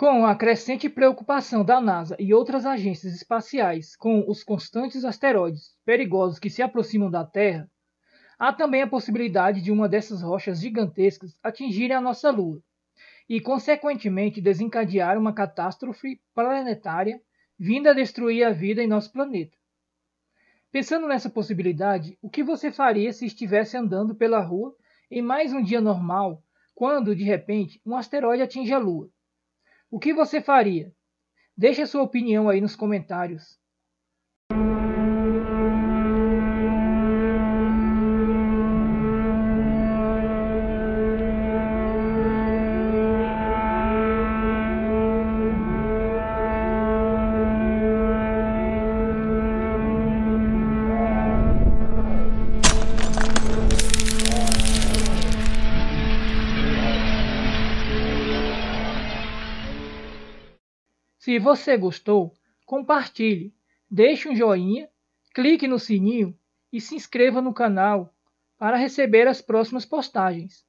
Com a crescente preocupação da NASA e outras agências espaciais com os constantes asteroides perigosos que se aproximam da Terra, há também a possibilidade de uma dessas rochas gigantescas atingir a nossa Lua e, consequentemente, desencadear uma catástrofe planetária vinda a destruir a vida em nosso planeta. Pensando nessa possibilidade, o que você faria se estivesse andando pela rua em mais um dia normal, quando, de repente, um asteroide atinge a Lua? O que você faria? Deixe a sua opinião aí nos comentários. Se você gostou, compartilhe, deixe um joinha, clique no sininho e se inscreva no canal para receber as próximas postagens.